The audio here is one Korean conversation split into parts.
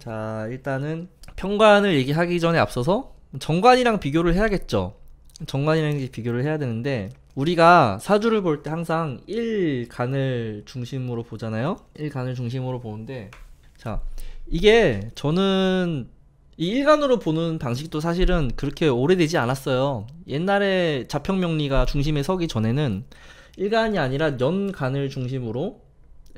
자, 일단은 평관을 얘기하기 전에 앞서서 정관이랑 비교를 해야겠죠. 정관이랑 비교를 해야 되는데 우리가 사주를 볼 때 항상 일간을 중심으로 보잖아요. 일간을 중심으로 보는데 자, 이게 저는 이 일간으로 보는 방식도 사실은 그렇게 오래되지 않았어요. 옛날에 자평명리가 중심에 서기 전에는 일간이 아니라 연간을 중심으로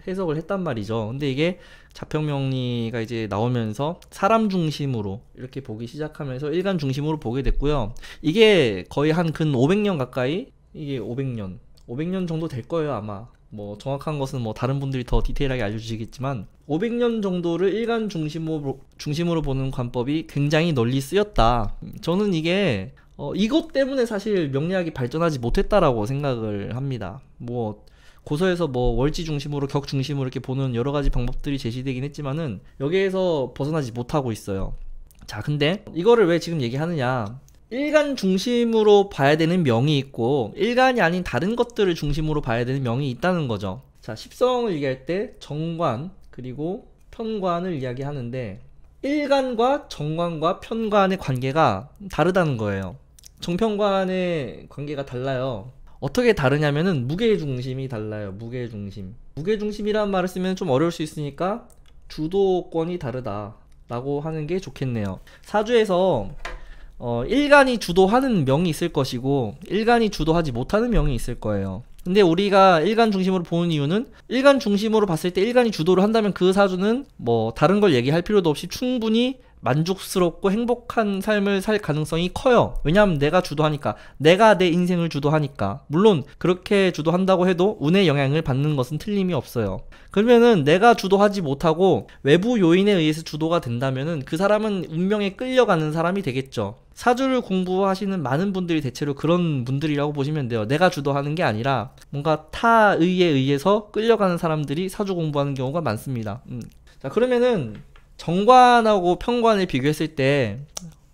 해석을 했단 말이죠. 근데 이게 자평명리가 이제 나오면서 사람 중심으로 이렇게 보기 시작하면서 일간 중심으로 보게 됐고요. 이게 거의 한 근 500년 가까이 이게 500년, 500년 정도 될 거예요 아마. 뭐 정확한 것은 뭐 다른 분들이 더 디테일하게 알려주시겠지만 500년 정도를 일간 중심으로 중심으로 보는 관법이 굉장히 널리 쓰였다. 저는 이게 어, 이것 때문에 사실 명리학이 발전하지 못했다라고 생각을 합니다. 뭐 고서에서 뭐 월지 중심으로 격 중심으로 이렇게 보는 여러 가지 방법들이 제시되긴 했지만은 여기에서 벗어나지 못하고 있어요. 자, 근데 이거를 왜 지금 얘기하느냐? 일간 중심으로 봐야 되는 명이 있고 일간이 아닌 다른 것들을 중심으로 봐야 되는 명이 있다는 거죠. 자, 십성을 얘기할 때 정관 그리고 편관을 이야기하는데 일간과 정관과 편관의 관계가 다르다는 거예요. 정편관의 관계가 달라요. 어떻게 다르냐면은 무게 중심이 달라요. 무게 중심. 무게 중심이란 말을 쓰면 좀 어려울 수 있으니까 주도권이 다르다라고 하는 게 좋겠네요. 사주에서 어, 일간이 주도하는 명이 있을 것이고 일간이 주도하지 못하는 명이 있을 거예요. 근데 우리가 일간 중심으로 보는 이유는 일간 중심으로 봤을 때 일간이 주도를 한다면 그 사주는 뭐 다른 걸 얘기할 필요도 없이 충분히 만족스럽고 행복한 삶을 살 가능성이 커요. 왜냐하면 내가 주도하니까, 내가 내 인생을 주도하니까. 물론 그렇게 주도한다고 해도 운의 영향을 받는 것은 틀림이 없어요. 그러면은 내가 주도하지 못하고 외부 요인에 의해서 주도가 된다면은 그 사람은 운명에 끌려가는 사람이 되겠죠. 사주를 공부하시는 많은 분들이 대체로 그런 분들이라고 보시면 돼요. 내가 주도하는 게 아니라 뭔가 타의에 의해서 끌려가는 사람들이 사주 공부하는 경우가 많습니다. 음. 자 그러면은 정관하고 평관을 비교했을 때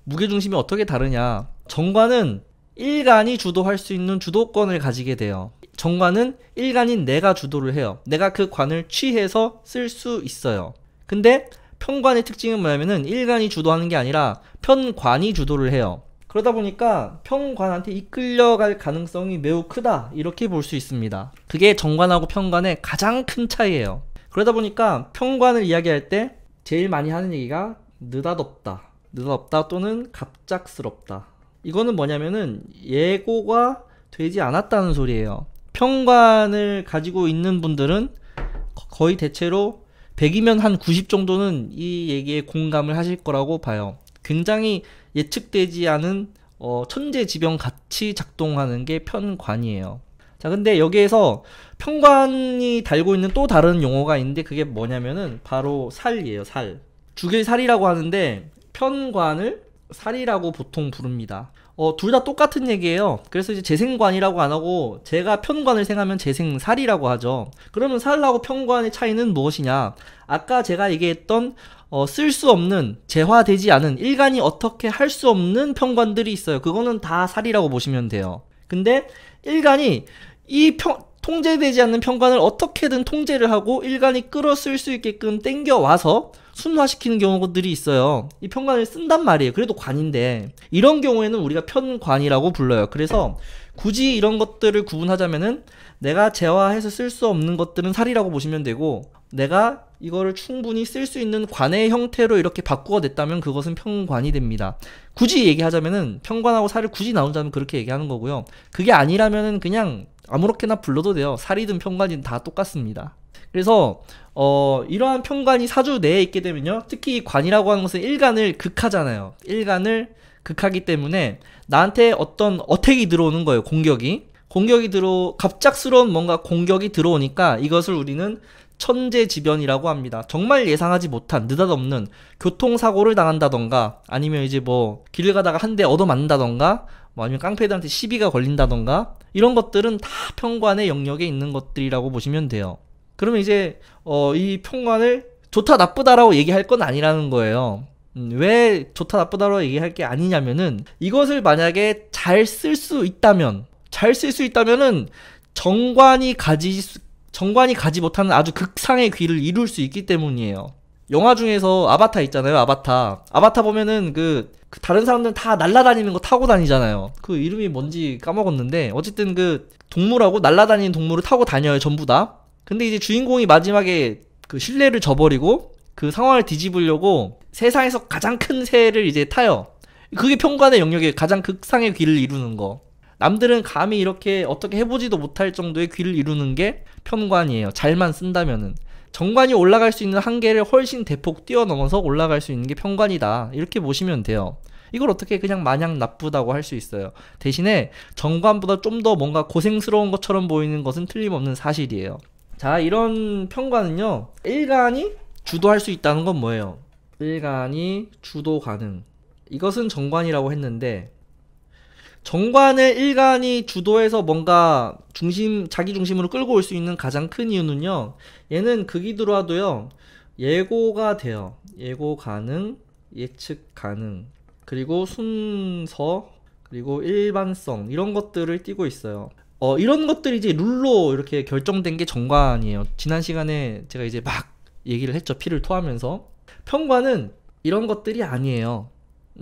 무게중심이 어떻게 다르냐 정관은 일간이 주도할 수 있는 주도권을 가지게 돼요 정관은 일간인 내가 주도를 해요 내가 그 관을 취해서 쓸 수 있어요 근데 편관의 특징은 뭐냐면은 일간이 주도하는 게 아니라 편관이 주도를 해요 그러다 보니까 편관한테 이끌려갈 가능성이 매우 크다 이렇게 볼 수 있습니다 그게 정관하고 편관의 가장 큰 차이예요 그러다 보니까 편관을 이야기할 때 제일 많이 하는 얘기가 느닷없다. 느닷없다 또는 갑작스럽다. 이거는 뭐냐면은 예고가 되지 않았다는 소리예요. 평관을 가지고 있는 분들은 거의 대체로 100이면 한 90 정도는 이 얘기에 공감을 하실 거라고 봐요. 굉장히 예측되지 않은 어, 천재지변 같이 작동하는 게 편관이에요. 자 근데 여기에서 평관이 달고 있는 또 다른 용어가 있는데 그게 뭐냐면은 바로 살이에요 살 죽일 살이라고 하는데 편관을 살이라고 보통 부릅니다 어, 둘 다 똑같은 얘기예요 그래서 이제 재생관이라고 안하고 제가 편관을 생하면 재생살이라고 하죠 그러면 살하고 편관의 차이는 무엇이냐 아까 제가 얘기했던 어, 쓸 수 없는 재화되지 않은 일간이 어떻게 할 수 없는 편관들이 있어요 그거는 다 살이라고 보시면 돼요 근데 일간이 이 평, 통제되지 않는 평관을 어떻게든 통제를 하고 일간이 끌어 쓸 수 있게끔 땡겨와서 순화시키는 경우들이 있어요. 이 평관을 쓴단 말이에요. 그래도 관인데 이런 경우에는 우리가 편관이라고 불러요. 그래서 굳이 이런 것들을 구분하자면은 내가 재화해서 쓸 수 없는 것들은 살이라고 보시면 되고 내가 이거를 충분히 쓸 수 있는 관의 형태로 이렇게 바꾸어 냈다면 그것은 평관이 됩니다. 굳이 얘기하자면은 평관하고 살을 굳이 나온다면 그렇게 얘기하는 거고요. 그게 아니라면은 그냥 아무렇게나 불러도 돼요. 살이든 평관이든 다 똑같습니다. 그래서 어, 이러한 평관이 사주 내에 있게 되면요. 특히 관이라고 하는 것은 일간을 극하잖아요. 일간을 극하기 때문에 나한테 어떤 어택이 들어오는 거예요. 공격이. 공격이 들어 갑작스러운 뭔가 공격이 들어오니까 이것을 우리는 천재지변이라고 합니다. 정말 예상하지 못한 느닷없는 교통사고를 당한다던가 아니면 이제 뭐 길을 가다가 한 대 얻어맞는다던가 뭐 아니면 깡패들한테 시비가 걸린다던가 이런 것들은 다 평관의 영역에 있는 것들이라고 보시면 돼요. 그러면 이제 어, 이 평관을 좋다 나쁘다라고 얘기할 건 아니라는 거예요. 음, 왜 좋다 나쁘다라고 얘기할 게 아니냐면은 이것을 만약에 잘 쓸 수 있다면 잘 쓸 수 있다면은 정관이 가지 정관이 가지 못하는 아주 극상의 귀를 이룰 수 있기 때문이에요. 영화 중에서 아바타 있잖아요. 아바타. 아바타 보면은 그그 다른 사람들은 다 날라다니는 거 타고 다니잖아요. 그 이름이 뭔지 까먹었는데 어쨌든 그 동물하고 날라다니는 동물을 타고 다녀요 전부 다. 근데 이제 주인공이 마지막에 그 신뢰를 저버리고 그 상황을 뒤집으려고 세상에서 가장 큰 새를 이제 타요. 그게 평관의 영역에 가장 극상의 귀를 이루는 거. 남들은 감히 이렇게 어떻게 해보지도 못할 정도의 귀를 이루는 게 편관이에요. 잘만 쓴다면은. 정관이 올라갈 수 있는 한계를 훨씬 대폭 뛰어넘어서 올라갈 수 있는 게 평관이다. 이렇게 보시면 돼요. 이걸 어떻게 그냥 마냥 나쁘다고 할 수 있어요. 대신에 정관보다 좀 더 뭔가 고생스러운 것처럼 보이는 것은 틀림없는 사실이에요. 자, 이런 평관은요. 일간이 주도할 수 있다는 건 뭐예요? 일간이 주도 가능. 이것은 정관이라고 했는데 정관의 일간이 주도해서 뭔가 중심 자기 중심으로 끌고 올 수 있는 가장 큰 이유는요. 얘는 극이 들어와도요. 예고가 돼요. 예고 가능, 예측 가능. 그리고 순서, 그리고 일반성 이런 것들을 띄고 있어요. 어, 이런 것들이 이제 룰로 이렇게 결정된 게 정관이에요. 지난 시간에 제가 이제 막 얘기를 했죠. 피를 토하면서. 평관은 이런 것들이 아니에요.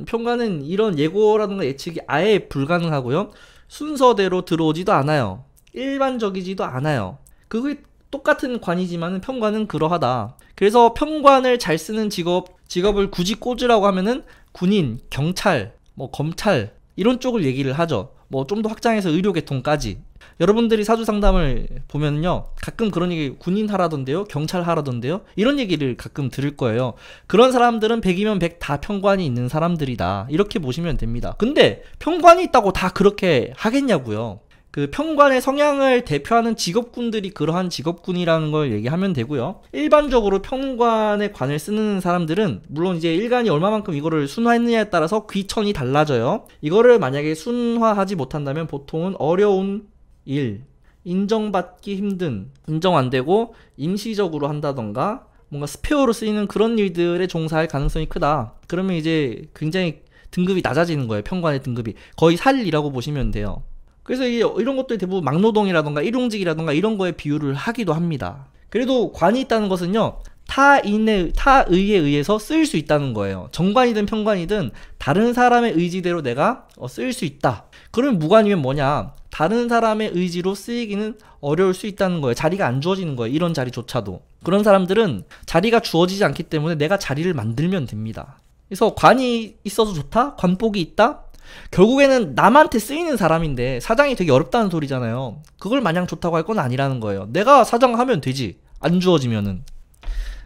평가는 이런 예고라든가 예측이 아예 불가능하고요. 순서대로 들어오지도 않아요. 일반적이지도 않아요. 그게 똑같은 관이지만 평관은 그러하다. 그래서 평관을 잘 쓰는 직업, 직업을 굳이 꽂으라고 하면은 군인, 경찰, 뭐 검찰 이런 쪽을 얘기를 하죠. 뭐 좀 더 확장해서 의료계통까지. 여러분들이 사주 상담을 보면요. 가끔 그런 얘기 군인 하라던데요. 경찰 하라던데요. 이런 얘기를 가끔 들을 거예요. 그런 사람들은 100이면 100 다 평관이 있는 사람들이다. 이렇게 보시면 됩니다. 근데 평관이 있다고 다 그렇게 하겠냐고요. 그 평관의 성향을 대표하는 직업군들이 그러한 직업군이라는 걸 얘기하면 되고요. 일반적으로 평관의 관을 쓰는 사람들은 물론 이제 일간이 얼마만큼 이거를 순화했느냐에 따라서 귀천이 달라져요. 이거를 만약에 순화하지 못한다면 보통은 어려운 1. 인정받기 힘든, 인정 안 되고 임시적으로 한다던가 뭔가 스페어로 쓰이는 그런 일들에 종사할 가능성이 크다. 그러면 이제 굉장히 등급이 낮아지는 거예요. 평관의 등급이. 거의 살이라고 보시면 돼요. 그래서 이런 것들이 대부분 막노동이라던가 일용직이라던가 이런 거에 비유를 하기도 합니다. 그래도 관이 있다는 것은요. 타인의 타의에 의해서 쓰일 수 있다는 거예요. 정관이든 평관이든 다른 사람의 의지대로 내가 쓰일 어, 수 있다. 그러면 무관이면 뭐냐? 다른 사람의 의지로 쓰이기는 어려울 수 있다는 거예요. 자리가 안 주어지는 거예요. 이런 자리조차도. 그런 사람들은 자리가 주어지지 않기 때문에 내가 자리를 만들면 됩니다. 그래서 관이 있어서 좋다? 관복이 있다? 결국에는 남한테 쓰이는 사람인데 사장이 되게 어렵다는 소리잖아요. 그걸 마냥 좋다고 할 건 아니라는 거예요. 내가 사장하면 되지. 안 주어지면은.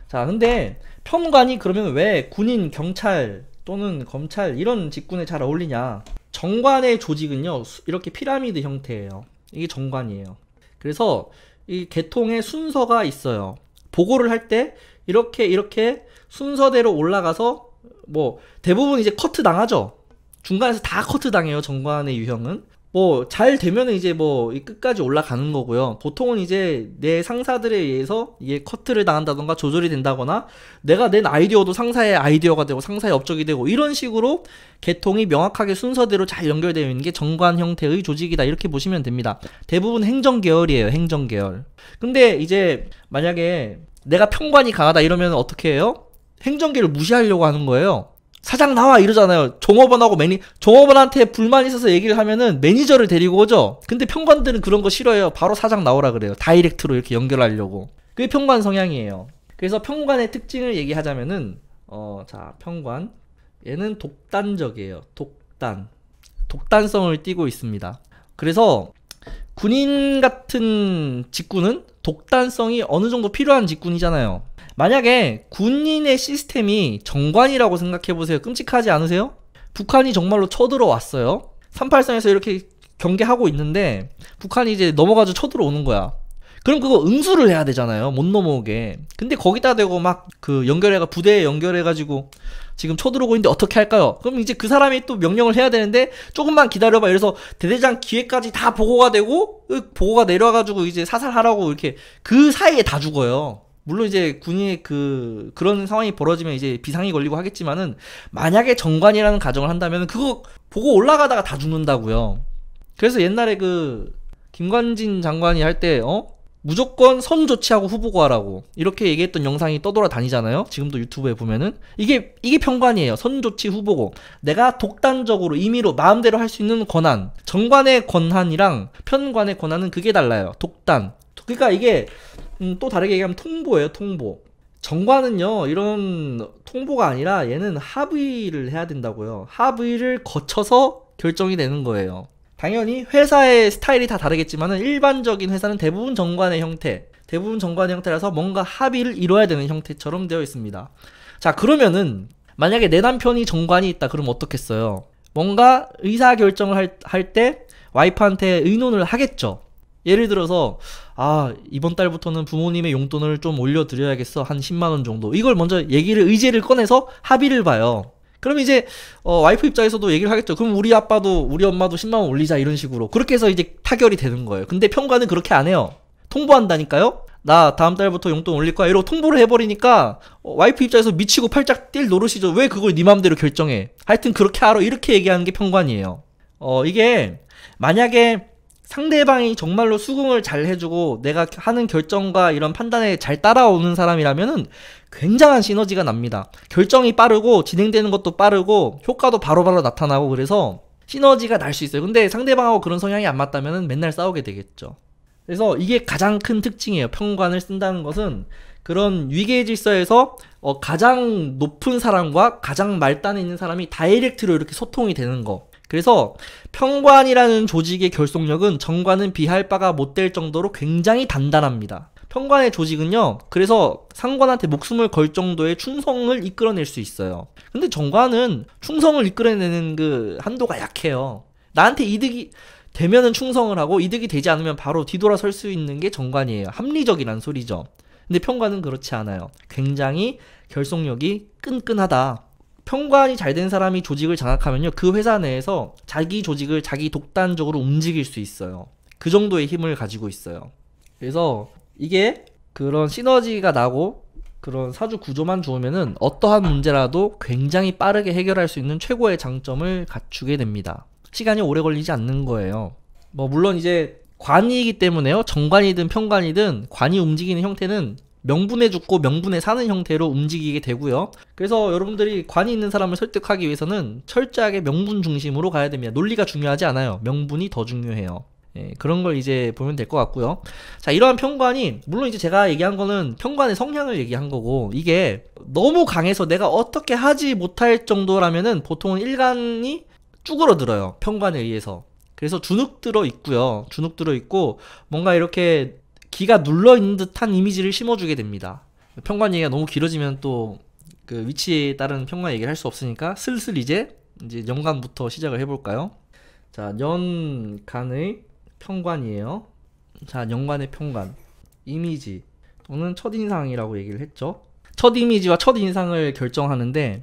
자, 근데 편관이 그러면 왜 군인, 경찰 또는 검찰 이런 직군에 잘 어울리냐? 정관의 조직은요 이렇게 피라미드 형태예요. 이게 정관이에요. 그래서 이 계통의 순서가 있어요. 보고를 할 때 이렇게 이렇게 순서대로 올라가서 뭐 대부분 이제 커트 당하죠. 중간에서 다 커트 당해요. 정관의 유형은 뭐잘되면 이제 뭐 끝까지 올라가는 거고요. 보통은 이제 내 상사들에 의해서 이게 커트를 당한다던가 조절이 된다거나 내가 낸 아이디어도 상사의 아이디어가 되고 상사의 업적이 되고 이런 식으로 개통이 명확하게 순서대로 잘 연결되어 있는 게 정관 형태의 조직이다 이렇게 보시면 됩니다. 대부분 행정 계열이에요. 행정 계열. 근데 이제 만약에 내가 평관이 강하다 이러면 어떻게 해요? 행정계를 무시하려고 하는 거예요. 사장 나와 이러잖아요. 종업원하고 매니 종업원한테 불만 있어서 얘기를 하면은 매니저를 데리고 오죠. 근데 평관들은 그런 거 싫어해요. 바로 사장 나오라 그래요. 다이렉트로 이렇게 연결하려고. 그게 평관 성향이에요. 그래서 평관의 특징을 얘기하자면은 어 자 평관 얘는 독단적이에요. 독단 독단성을 띠고 있습니다. 그래서 군인 같은 직군은 독단성이 어느 정도 필요한 직군이잖아요. 만약에 군인의 시스템이 정관이라고 생각해보세요. 끔찍하지 않으세요? 북한이 정말로 쳐들어왔어요. 3 8선에서 이렇게 경계하고 있는데 북한이 이제 넘어가서 쳐들어오는 거야. 그럼 그거 응수를 해야 되잖아요. 못 넘어오게. 근데 거기다 대고 막 그 연결해가 부대에 연결해가지고 지금 쳐들어오고 있는데 어떻게 할까요? 그럼 이제 그 사람이 또 명령을 해야 되는데 조금만 기다려봐. 이래서 대대장 기회까지 다 보고가 되고 보고가 내려가지고 와 이제 사살하라고 이렇게 그 사이에 다 죽어요. 물론 이제 군이 그 그런 상황이 벌어지면 이제 비상이 걸리고 하겠지만은 만약에 정관이라는 가정을 한다면 그거 보고 올라가다가 다 죽는다고요. 그래서 옛날에 그 김관진 장관이 할 때 어? 무조건 선 조치하고 후보고 하라고 이렇게 얘기했던 영상이 떠돌아 다니잖아요. 지금도 유튜브에 보면은 이게 이게 평관이에요. 선 조치 후보고 내가 독단적으로 임의로 마음대로 할 수 있는 권한, 정관의 권한이랑 편관의 권한은 그게 달라요. 독단. 그러니까 이게 음, 또 다르게 얘기하면 통보예요. 통보. 정관은요 이런 통보가 아니라 얘는 합의를 해야 된다고요. 합의를 거쳐서 결정이 되는 거예요. 당연히 회사의 스타일이 다다르겠지만 일반적인 회사는 대부분 정관의 형태, 대부분 정관의 형태라서 뭔가 합의를 이뤄야 되는 형태처럼 되어 있습니다. 자, 그러면은 만약에 내 남편이 정관이 있다 그러면 어떻겠어요? 뭔가 의사 결정을 할때 할 와이프한테 의논을 하겠죠. 예를 들어서 아 이번 달부터는 부모님의 용돈을 좀 올려드려야겠어 한 10만 원 정도 이걸 먼저 얘기를 의지를 꺼내서 합의를 봐요 그럼 이제 어, 와이프 입장에서도 얘기를 하겠죠. 그럼 우리 아빠도 우리 엄마도 10만 원 올리자 이런 식으로 그렇게 해서 이제 타결이 되는 거예요. 근데 평가는 그렇게 안 해요. 통보한다니까요. 나 다음 달부터 용돈 올릴 거야 이러고 통보를 해버리니까 어, 와이프 입장에서 미치고 팔짝 뛸 노릇이죠. 왜 그걸 네 맘대로 결정해? 하여튼 그렇게 하러 이렇게 얘기하는 게 평관이에요. 어 이게 만약에 상대방이 정말로 수긍을 잘 해주고 내가 하는 결정과 이런 판단에 잘 따라오는 사람이라면은 굉장한 시너지가 납니다. 결정이 빠르고 진행되는 것도 빠르고 효과도 바로바로 바로 나타나고 그래서 시너지가 날 수 있어요. 근데 상대방하고 그런 성향이 안 맞다면 맨날 싸우게 되겠죠. 그래서 이게 가장 큰 특징이에요. 평관을 쓴다는 것은 그런 위계 질서에서 어, 가장 높은 사람과 가장 말단에 있는 사람이 다이렉트로 이렇게 소통이 되는 거. 그래서 평관이라는 조직의 결속력은 정관은 비할 바가 못 될 정도로 굉장히 단단합니다. 현관의 조직은요. 그래서 상관한테 목숨을 걸 정도의 충성을 이끌어낼 수 있어요. 근데 정관은 충성을 이끌어내는 그 한도가 약해요. 나한테 이득이 되면은 충성을 하고 이득이 되지 않으면 바로 뒤돌아설 수 있는 게 정관이에요. 합리적이란 소리죠. 근데 평관은 그렇지 않아요. 굉장히 결속력이 끈끈하다. 평관이 잘 된 사람이 조직을 장악하면요. 그 회사 내에서 자기 조직을 자기 독단적으로 움직일 수 있어요. 그 정도의 힘을 가지고 있어요. 그래서 이게 그런 시너지가 나고 그런 사주 구조만 좋으면은 어떠한 문제라도 굉장히 빠르게 해결할 수 있는 최고의 장점을 갖추게 됩니다. 시간이 오래 걸리지 않는 거예요. 뭐 물론 이제 관이기 때문에요. 정관이든 평관이든 관이 움직이는 형태는 명분에 죽고 명분에 사는 형태로 움직이게 되고요. 그래서 여러분들이 관이 있는 사람을 설득하기 위해서는 철저하게 명분 중심으로 가야 됩니다. 논리가 중요하지 않아요. 명분이 더 중요해요. 예, 그런 걸 이제 보면 될 것 같고요. 자, 이러한 편관이 물론 이제 제가 얘기한 거는 편관의 성향을 얘기한 거고 이게 너무 강해서 내가 어떻게 하지 못할 정도라면은 보통은 일간이 쭈그러들어요. 편관에 의해서. 그래서 주눅들어 있고요. 주눅들어 있고 뭔가 이렇게 기가 눌러 있는 듯한 이미지를 심어주게 됩니다. 평관 얘기가 너무 길어지면 또 그 위치에 따른 평관 얘기를 할 수 없으니까 슬슬 이제 이제 연간부터 시작을 해볼까요? 자, 연간의 평관이에요. 자, 연관의 평관. 이미지 또는 첫인상이라고 얘기를 했죠. 첫 이미지와 첫 인상을 결정하는데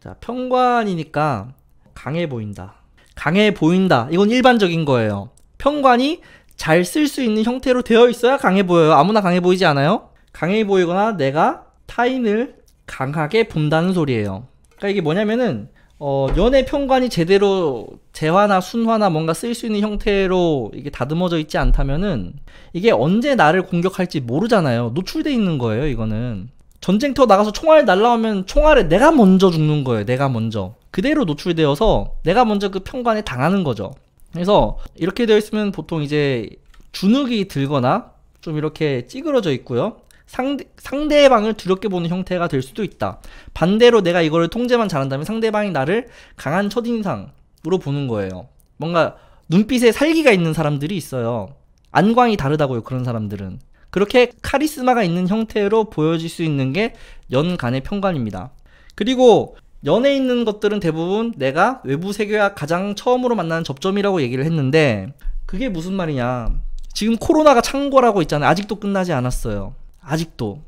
자, 평관이니까 강해 보인다. 강해 보인다. 이건 일반적인 거예요. 평관이 잘 쓸 수 있는 형태로 되어 있어야 강해 보여요. 아무나 강해 보이지 않아요? 강해 보이거나 내가 타인을 강하게 본다는 소리예요. 그러니까 이게 뭐냐면은 어, 연애 평관이 제대로 재화나 순화나 뭔가 쓸 수 있는 형태로 이게 다듬어져 있지 않다면은 이게 언제 나를 공격할지 모르잖아요. 노출돼 있는 거예요, 이거는. 전쟁터 나가서 총알 날라오면 총알에 내가 먼저 죽는 거예요. 내가 먼저. 그대로 노출되어서 내가 먼저 그 평관에 당하는 거죠. 그래서 이렇게 되어 있으면 보통 이제 주눅이 들거나 좀 이렇게 찌그러져 있고요. 상대, 상대방을 두렵게 보는 형태가 될 수도 있다. 반대로 내가 이거를 통제만 잘한다면 상대방이 나를 강한 첫인상으로 보는 거예요. 뭔가 눈빛에 살기가 있는 사람들이 있어요. 안광이 다르다고요, 그런 사람들은. 그렇게 카리스마가 있는 형태로 보여질 수 있는 게 연간의 평관입니다. 그리고 연에 있는 것들은 대부분 내가 외부 세계와 가장 처음으로 만나는 접점이라고 얘기를 했는데 그게 무슨 말이냐. 지금 코로나가 창궐하고 있잖아요. 아직도 끝나지 않았어요. 아직도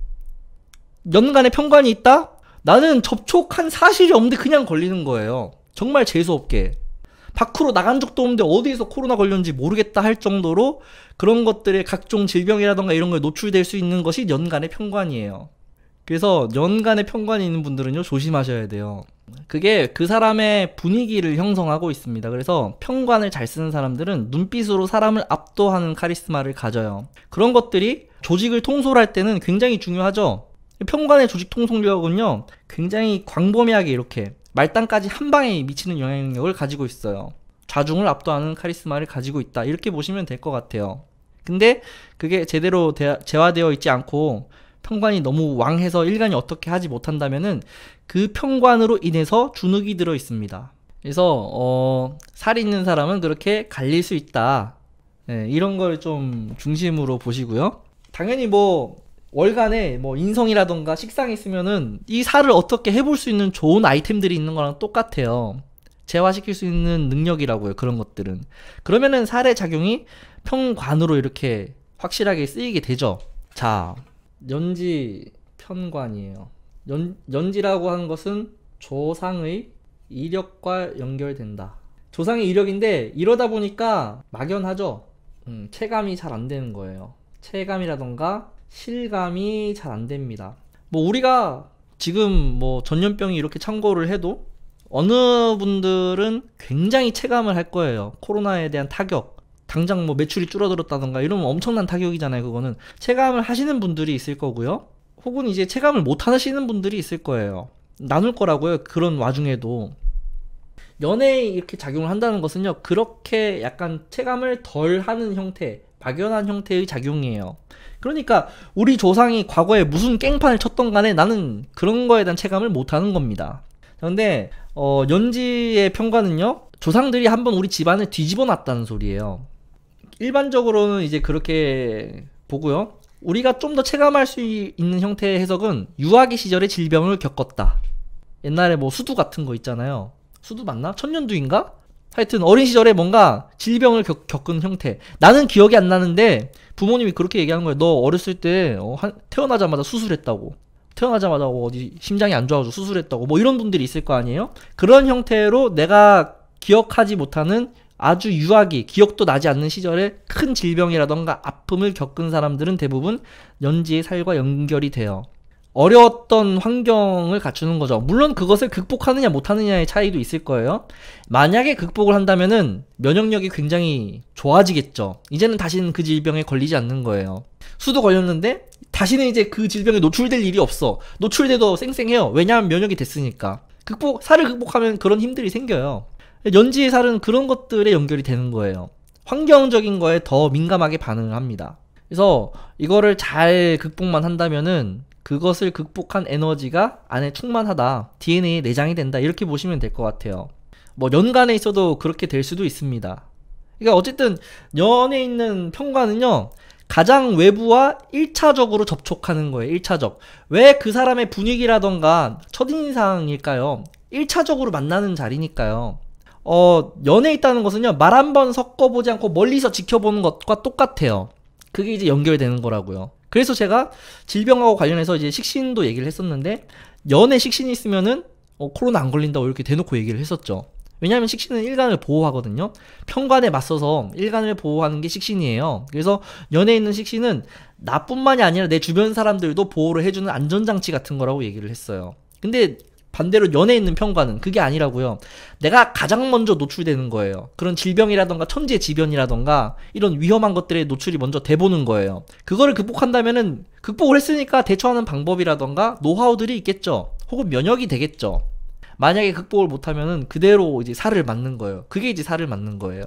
연간의 평관이 있다? 나는 접촉한 사실이 없는데 그냥 걸리는 거예요. 정말 재수없게. 밖으로 나간 적도 없는데 어디에서 코로나 걸렸는지 모르겠다 할 정도로 그런 것들의 각종 질병이라던가 이런 걸 노출될 수 있는 것이 연간의 평관이에요. 그래서 연간의 평관이 있는 분들은요, 조심하셔야 돼요. 그게 그 사람의 분위기를 형성하고 있습니다. 그래서 평관을 잘 쓰는 사람들은 눈빛으로 사람을 압도하는 카리스마를 가져요. 그런 것들이 조직을 통솔할 때는 굉장히 중요하죠. 평관의 조직 통솔력은요, 굉장히 광범위하게 이렇게 말단까지 한 방에 미치는 영향력을 가지고 있어요. 좌중을 압도하는 카리스마를 가지고 있다. 이렇게 보시면 될 것 같아요. 근데 그게 제대로 재화되어 있지 않고 평관이 너무 왕해서 일간이 어떻게 하지 못한다면은 그 평관으로 인해서 주눅이 들어 있습니다. 그래서 어, 살이 있는 사람은 그렇게 갈릴 수 있다. 네, 이런 걸 좀 중심으로 보시고요. 당연히 뭐 월간에 뭐 인성이라던가 식상이 있으면은 이 살을 어떻게 해볼 수 있는 좋은 아이템들이 있는 거랑 똑같아요. 재화시킬 수 있는 능력이라고요. 그런 것들은. 그러면은 살의 작용이 평관으로 이렇게 확실하게 쓰이게 되죠. 자, 연지 편관이에요. 연, 연지라고 하는 것은 조상의 이력과 연결된다. 조상의 이력인데 이러다 보니까 막연하죠. 음, 체감이 잘 안 되는 거예요. 체감이라던가 실감이 잘 안 됩니다. 뭐 우리가 지금 뭐 전염병이 이렇게 참고를 해도 어느 분들은 굉장히 체감을 할 거예요. 코로나에 대한 타격. 당장 뭐 매출이 줄어들었다던가 이러면 엄청난 타격이잖아요. 그거는 체감을 하시는 분들이 있을 거고요. 혹은 이제 체감을 못 하시는 분들이 있을 거예요. 나눌 거라고요. 그런 와중에도 연애에 이렇게 작용을 한다는 것은요. 그렇게 약간 체감을 덜 하는 형태 박연한 형태의 작용이에요. 그러니까 우리 조상이 과거에 무슨 깽판을 쳤던 간에 나는 그런 거에 대한 체감을 못하는 겁니다. 그런데 어, 연지의 평가는요. 조상들이 한번 우리 집안을 뒤집어 놨다는 소리예요. 일반적으로는 이제 그렇게 보고요. 우리가 좀 더 체감할 수 있는 형태의 해석은 유아기 시절에 질병을 겪었다. 옛날에 뭐 수두 같은 거 있잖아요. 수두 맞나? 천년두인가? 하여튼 어린 시절에 뭔가 질병을 겪, 은 형태. 나는 기억이 안 나는데 부모님이 그렇게 얘기하는 거예요. 너 어렸을 때 어, 한, 태어나자마자 수술했다고. 태어나자마자 뭐 어디 심장이 안 좋아서 수술했다고. 뭐 이런 분들이 있을 거 아니에요? 그런 형태로 내가 기억하지 못하는 아주 유아기, 기억도 나지 않는 시절에 큰 질병이라던가 아픔을 겪은 사람들은 대부분 연지의 살과 연결이 돼요. 어려웠던 환경을 갖추는 거죠. 물론 그것을 극복하느냐 못하느냐의 차이도 있을 거예요. 만약에 극복을 한다면은 면역력이 굉장히 좋아지겠죠. 이제는 다시는 그 질병에 걸리지 않는 거예요. 수도 걸렸는데 다시는 이제 그 질병에 노출될 일이 없어. 노출돼도 쌩쌩해요. 왜냐하면 면역이 됐으니까. 극복 살을 극복하면 그런 힘들이 생겨요. 연지의 살은 그런 것들에 연결이 되는 거예요. 환경적인 거에 더 민감하게 반응을 합니다. 그래서 이거를 잘 극복만 한다면은 그것을 극복한 에너지가 안에 충만하다. DNA에 내장이 된다. 이렇게 보시면 될 것 같아요. 뭐 연간에 있어도 그렇게 될 수도 있습니다. 그러니까 어쨌든 연에 있는 평관은요. 가장 외부와 1차적으로 접촉하는 거예요. 1차적. 왜 그 사람의 분위기라던가 첫인상일까요? 1차적으로 만나는 자리니까요. 어, 연에 있다는 것은요, 말 한 번 섞어보지 않고 멀리서 지켜보는 것과 똑같아요. 그게 이제 연결되는 거라고요. 그래서 제가 질병하고 관련해서 이제 식신도 얘기를 했었는데 연에 식신이 있으면은 어, 코로나 안 걸린다고 이렇게 대놓고 얘기를 했었죠. 왜냐하면 식신은 일간을 보호하거든요. 편관에 맞서서 일간을 보호하는 게 식신이에요. 그래서 연에 있는 식신은 나뿐만이 아니라 내 주변 사람들도 보호를 해주는 안전장치 같은 거라고 얘기를 했어요. 근데 반대로 연애 있는 평가는 그게 아니라고요. 내가 가장 먼저 노출되는 거예요. 그런 질병이라던가 천재지변이라던가 이런 위험한 것들에 노출이 먼저 돼보는 거예요. 그거를 극복한다면은 극복을 했으니까 대처하는 방법이라던가 노하우들이 있겠죠. 혹은 면역이 되겠죠. 만약에 극복을 못하면은 그대로 이제 살을 맞는 거예요. 그게 이제 살을 맞는 거예요.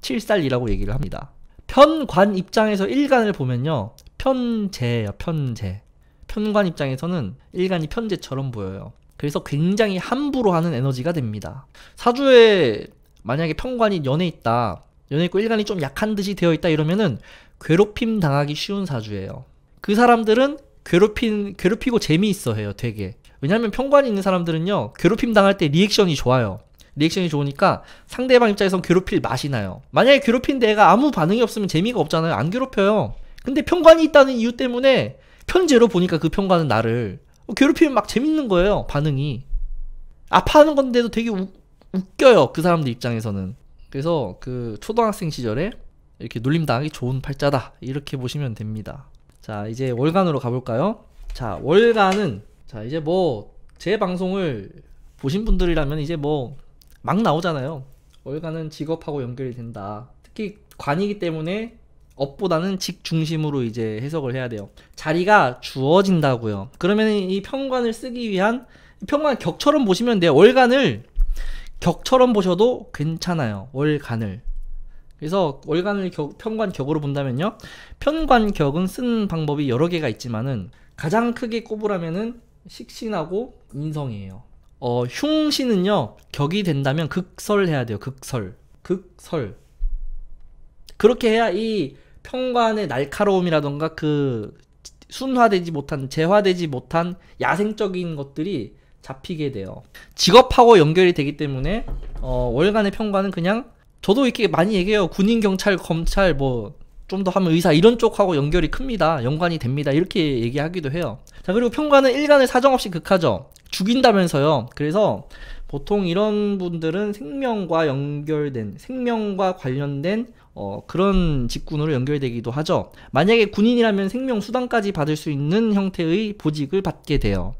칠살이라고 얘기를 합니다. 편관 입장에서 일간을 보면요. 편재예요, 편재. 편관 입장에서는 일간이 편재처럼 보여요. 그래서 굉장히 함부로 하는 에너지가 됩니다. 사주에 만약에 평관이 연에 있다, 연에 있고 일간이 좀 약한 듯이 되어 있다 이러면은 괴롭힘 당하기 쉬운 사주예요. 그 사람들은 괴롭힌, 괴롭히고 재미있어 해요, 되게. 왜냐하면 평관이 있는 사람들은요, 괴롭힘 당할 때 리액션이 좋아요. 리액션이 좋으니까 상대방 입장에선 괴롭힐 맛이 나요. 만약에 괴롭힌 데가 아무 반응이 없으면 재미가 없잖아요. 안 괴롭혀요. 근데 평관이 있다는 이유 때문에 편제로 보니까 그 평관은 나를 뭐 괴롭히면 막 재밌는 거예요 반응이 아파하는 건데도 되게 우, 웃겨요 그 사람들 입장에서는 그래서 그 초등학생 시절에 이렇게 놀림 당하기 좋은 팔자다 이렇게 보시면 됩니다 자 이제 월간으로 가볼까요 자 월간은 자 이제 뭐 제 방송을 보신 분들이라면 이제 뭐 막 나오잖아요 월간은 직업하고 연결이 된다 특히 관이기 때문에 업보다는 직 중심으로 이제 해석을 해야 돼요. 자리가 주어진다고요. 그러면 이 평관을 쓰기 위한 평관 격처럼 보시면 돼요. 월간을 격처럼 보셔도 괜찮아요. 월간을. 그래서 월간을 격, 편관 격으로 본다면요. 편관 격은 쓰는 방법이 여러 개가 있지만은 가장 크게 꼽으라면은 식신하고 인성이에요. 어, 흉신은요. 격이 된다면 극설해야 돼요. 극설. 극설. 그렇게 해야 이 평관의 날카로움이라던가 그 순화되지 못한 재화되지 못한 야생적인 것들이 잡히게 돼요. 직업하고 연결이 되기 때문에 어, 월간의 평관은 그냥 저도 이렇게 많이 얘기해요. 군인, 경찰, 검찰 뭐 좀 더 하면 의사 이런 쪽하고 연결이 큽니다. 연관이 됩니다. 이렇게 얘기하기도 해요. 자 그리고 평관은 일간을 사정없이 극하죠. 죽인다면서요. 그래서 보통 이런 분들은 생명과 연결된 생명과 관련된 어, 그런 직군으로 연결되기도 하죠. 만약에 군인이라면 생명 수당까지 받을 수 있는 형태의 보직을 받게 돼요.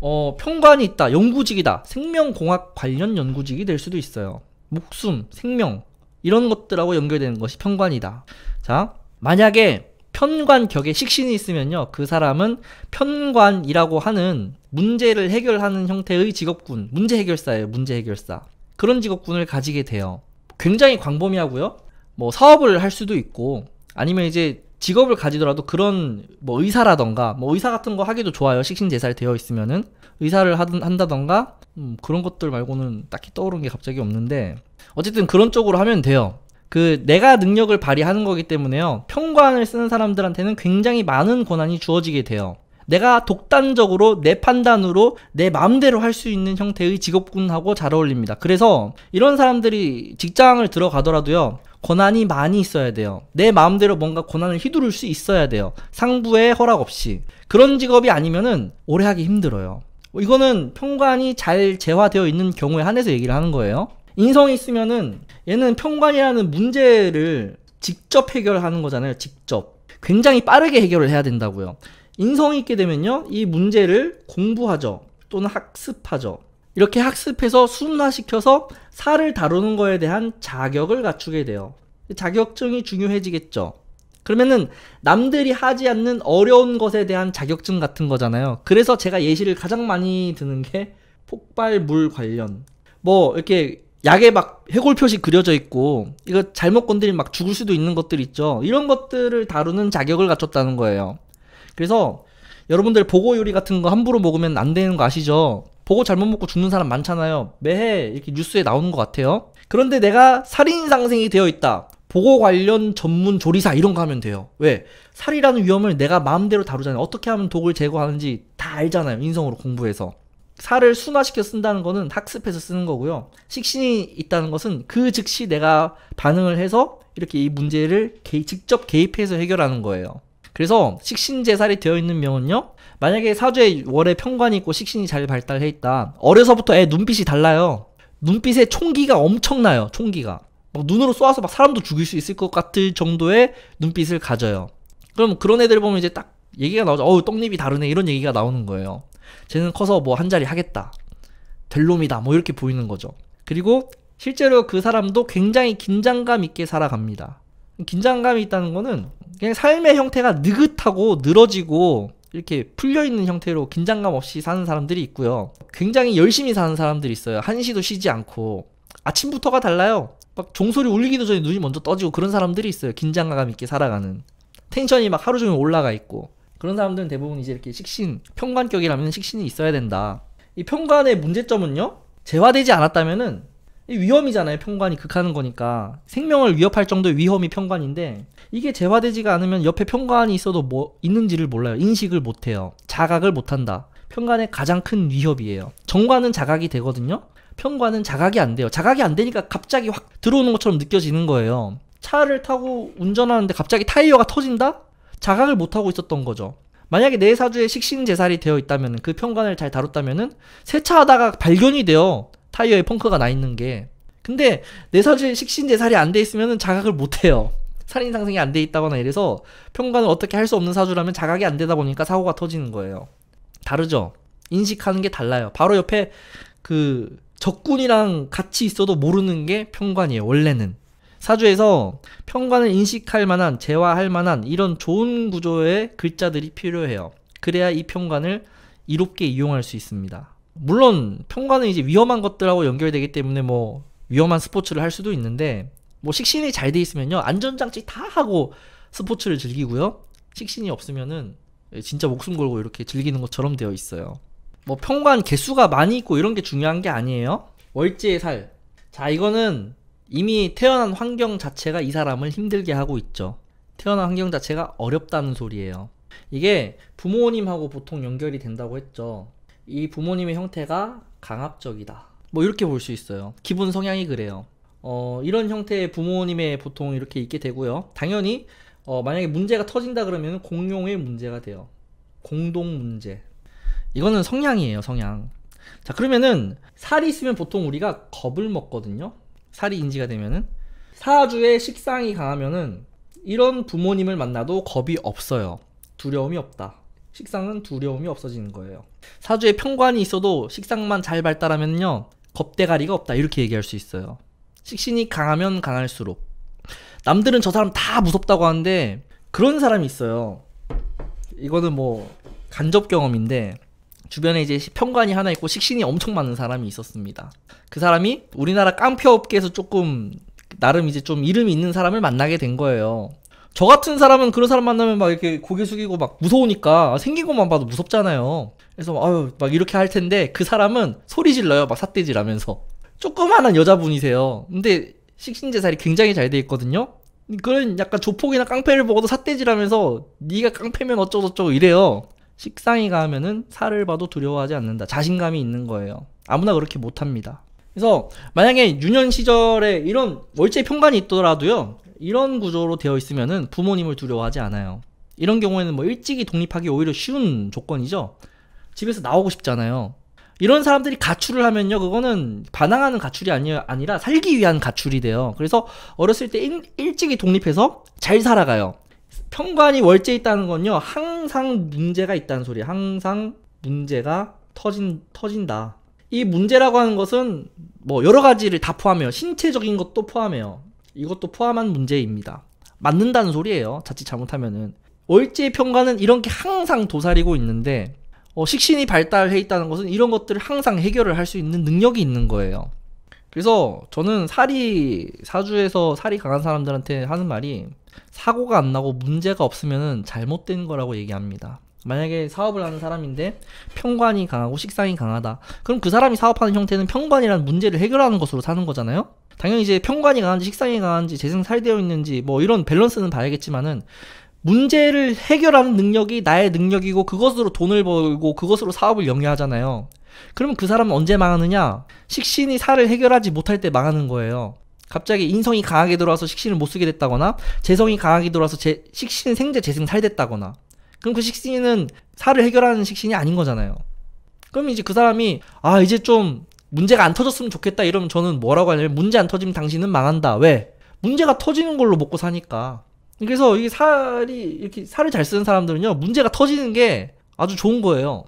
어, 평관이 있다. 연구직이다. 생명공학 관련 연구직이 될 수도 있어요. 목숨, 생명 이런 것들하고 연결되는 것이 편관이다. 자, 만약에 편관격에 식신이 있으면요. 그 사람은 편관이라고 하는 문제를 해결하는 형태의 직업군, 문제 해결사예요. 문제 해결사. 그런 직업군을 가지게 돼요. 굉장히 광범위하고요. 뭐 사업을 할 수도 있고 아니면 이제 직업을 가지더라도 그런 뭐 의사라던가 뭐 의사 같은 거 하기도 좋아요. 식신제살 되어 있으면은 의사를 하든 한다던가 음, 그런 것들 말고는 딱히 떠오른 게 갑자기 없는데 어쨌든 그런 쪽으로 하면 돼요. 그 내가 능력을 발휘하는 거기 때문에요. 평관을 쓰는 사람들한테는 굉장히 많은 권한이 주어지게 돼요. 내가 독단적으로 내 판단으로 내 마음대로 할 수 있는 형태의 직업군하고 잘 어울립니다. 그래서 이런 사람들이 직장을 들어가더라도요. 권한이 많이 있어야 돼요. 내 마음대로 뭔가 권한을 휘두를 수 있어야 돼요. 상부의 허락 없이. 그런 직업이 아니면은 오래 하기 힘들어요. 이거는 평관이 잘 재화되어 있는 경우에 한해서 얘기를 하는 거예요. 인성이 있으면은 얘는 평관이라는 문제를 직접 해결하는 거잖아요. 직접. 굉장히 빠르게 해결을 해야 된다고요. 인성이 있게 되면요. 이 문제를 공부하죠. 또는 학습하죠. 이렇게 학습해서 순화시켜서 살을 다루는 거에 대한 자격을 갖추게 돼요. 자격증이 중요해지겠죠. 그러면은 남들이 하지 않는 어려운 것에 대한 자격증 같은 거잖아요. 그래서 제가 예시를 가장 많이 드는 게 폭발물 관련. 뭐 이렇게 약에 막 해골 표시 그려져 있고 이거 잘못 건드리면 막 죽을 수도 있는 것들 있죠. 이런 것들을 다루는 자격을 갖췄다는 거예요. 그래서 여러분들 보고 요리 같은 거 함부로 먹으면 안 되는 거 아시죠? 보고 잘못 먹고 죽는 사람 많잖아요. 매해 이렇게 뉴스에 나오는 것 같아요. 그런데 내가 살인상생이 되어 있다. 보고 관련 전문 조리사 이런 거 하면 돼요. 왜? 살이라는 위험을 내가 마음대로 다루잖아요. 어떻게 하면 독을 제거하는지 다 알잖아요. 인성으로 공부해서. 살을 순화시켜 쓴다는 거는 학습해서 쓰는 거고요. 식신이 있다는 것은 그 즉시 내가 반응을 해서 이렇게 이 문제를 개, 직접 개입해서 해결하는 거예요. 그래서 식신 제살이 되어 있는 명은요. 만약에 사주에 월에 편관이 있고 식신이 잘 발달해 있다. 어려서부터 애 눈빛이 달라요. 눈빛에 총기가 엄청나요. 총기가. 막 눈으로 쏘아서 막 사람도 죽일 수 있을 것 같을 정도의 눈빛을 가져요. 그럼 그런 애들 보면 이제 딱 얘기가 나오죠. 어우, 떡잎이 다르네. 이런 얘기가 나오는 거예요. 쟤는 커서 뭐한 자리 하겠다. 될 놈이다. 뭐 이렇게 보이는 거죠. 그리고 실제로 그 사람도 굉장히 긴장감 있게 살아갑니다. 긴장감이 있다는 거는 그냥 삶의 형태가 느긋하고 늘어지고 이렇게 풀려 있는 형태로 긴장감 없이 사는 사람들이 있고요. 굉장히 열심히 사는 사람들이 있어요. 한시도 쉬지 않고 아침부터가 달라요. 막 종소리 울리기도 전에 눈이 먼저 떠지고 그런 사람들이 있어요. 긴장감 있게 살아가는 텐션이 막 하루 종일 올라가 있고 그런 사람들은 대부분 이제 이렇게 식신 평관격이라면 식신이 있어야 된다. 이 평관의 문제점은요. 재화되지 않았다면은 위험이잖아요. 평관이 극하는 거니까 생명을 위협할 정도의 위험이 평관인데 이게 재화되지가 않으면 옆에 평관이 있어도 뭐 있는지를 몰라요. 인식을 못 해요. 자각을 못 한다. 평관의 가장 큰 위협이에요. 정관은 자각이 되거든요. 평관은 자각이 안 돼요. 자각이 안 되니까 갑자기 확 들어오는 것처럼 느껴지는 거예요. 차를 타고 운전하는데 갑자기 타이어가 터진다? 자각을 못 하고 있었던 거죠. 만약에 내 네 사주에 식신재살이 되어 있다면 그 평관을 잘다뤘다면 세차하다가 발견이 돼요. 타이어에 펑크가 나 있는 게. 근데 내 사실 식신 제살이 안 돼 있으면 자각을 못 해요. 살인 상승이 안 돼 있다거나 이래서 평가는 어떻게 할 수 없는 사주라면 자각이 안 되다 보니까 사고가 터지는 거예요. 다르죠. 인식하는 게 달라요. 바로 옆에 그 적군이랑 같이 있어도 모르는 게 평관이에요. 원래는 사주에서 평관을 인식할 만한 재화할 만한 이런 좋은 구조의 글자들이 필요해요. 그래야 이 평관을 이롭게 이용할 수 있습니다. 물론 평가는 이제 위험한 것들하고 연결되기 때문에 뭐 위험한 스포츠를 할 수도 있는데 뭐 식신이 잘 돼 있으면요 안전장치 다 하고 스포츠를 즐기고요 식신이 없으면은 진짜 목숨 걸고 이렇게 즐기는 것처럼 되어 있어요 뭐 평관 개수가 많이 있고 이런 게 중요한 게 아니에요 월지의 살 자 이거는 이미 태어난 환경 자체가 이 사람을 힘들게 하고 있죠 태어난 환경 자체가 어렵다는 소리예요 이게 부모님하고 보통 연결이 된다고 했죠 이 부모님의 형태가 강압적이다. 뭐 이렇게 볼 수 있어요. 기본 성향이 그래요. 어, 이런 형태의 부모님의 보통 이렇게 있게 되고요. 당연히 어, 만약에 문제가 터진다 그러면 공용의 문제가 돼요. 공동 문제. 이거는 성향이에요, 성향. 자, 그러면은 살이 있으면 보통 우리가 겁을 먹거든요. 살이 인지가 되면은 사주의 식상이 강하면은 이런 부모님을 만나도 겁이 없어요. 두려움이 없다. 식상은 두려움이 없어지는 거예요. 사주에 평관이 있어도 식상만 잘 발달하면요. 겁대가리가 없다. 이렇게 얘기할 수 있어요. 식신이 강하면 강할수록. 남들은 저 사람 다 무섭다고 하는데 그런 사람이 있어요. 이거는 뭐 간접 경험인데 주변에 이제 평관이 하나 있고 식신이 엄청 많은 사람이 있었습니다. 그 사람이 우리나라 깡패 업계에서 조금 나름 이제 좀 이름이 있는 사람을 만나게 된 거예요. 저 같은 사람은 그런 사람 만나면 막 이렇게 고개 숙이고 막 무서우니까 생긴 것만 봐도 무섭잖아요. 그래서 아유 막 이렇게 할 텐데 그 사람은 소리 질러요. 막 삿대질하면서 조그마한 여자분이세요. 근데 식신제살이 굉장히 잘 돼 있거든요. 그런 약간 조폭이나 깡패를 보고도 삿대질하면서 네가 깡패면 어쩌고저쩌고 이래요. 식상이가 하면은 살을 봐도 두려워하지 않는다. 자신감이 있는 거예요. 아무나 그렇게 못합니다. 그래서 만약에 유년 시절에 이런 월제 평관이 있더라도요. 이런 구조로 되어 있으면은 부모님을 두려워하지 않아요. 이런 경우에는 뭐 일찍이 독립하기 오히려 쉬운 조건이죠. 집에서 나오고 싶잖아요. 이런 사람들이 가출을 하면요, 그거는 반항하는 가출이 아니, 아니라 살기 위한 가출이 돼요. 그래서 어렸을 때 일, 일찍이 독립해서 잘 살아가요. 평관이 월제 있다는 건요, 항상 문제가 있다는 소리, 항상 문제가 터진, 터진다. 이 문제라고 하는 것은 뭐 여러 가지를 다 포함해요. 신체적인 것도 포함해요. 이것도 포함한 문제입니다. 맞는다는 소리예요. 자칫 잘못하면은. 월지의 평가는 이런 게 항상 도사리고 있는데 어, 식신이 발달해 있다는 것은 이런 것들을 항상 해결을 할 수 있는 능력이 있는 거예요. 그래서 저는 사리 사주에서 사리 강한 사람들한테 하는 말이 사고가 안 나고 문제가 없으면 잘못된 거라고 얘기합니다. 만약에 사업을 하는 사람인데 평관이 강하고 식상이 강하다. 그럼 그 사람이 사업하는 형태는 평관이라는 문제를 해결하는 것으로 사는 거잖아요. 당연히 이제 평관이 강한지 식상이 강한지 재생 살되어 있는지 뭐 이런 밸런스는 봐야겠지만은 문제를 해결하는 능력이 나의 능력이고 그것으로 돈을 벌고 그것으로 사업을 영위하잖아요. 그러면 그 사람은 언제 망하느냐? 식신이 살을 해결하지 못할 때 망하는 거예요. 갑자기 인성이 강하게 들어와서 식신을 못 쓰게 됐다거나 재성이 강하게 들어와서 제, 식신 생재 재생 살됐다거나 그럼 그 식신은 살을 해결하는 식신이 아닌 거잖아요. 그럼 이제 그 사람이 아 이제 좀 문제가 안 터졌으면 좋겠다 이러면 저는 뭐라고 하냐면 문제 안 터지면 당신은 망한다. 왜? 문제가 터지는 걸로 먹고 사니까. 그래서 이게 살이 이렇게 살을 잘 쓰는 사람들은요 문제가 터지는 게 아주 좋은 거예요.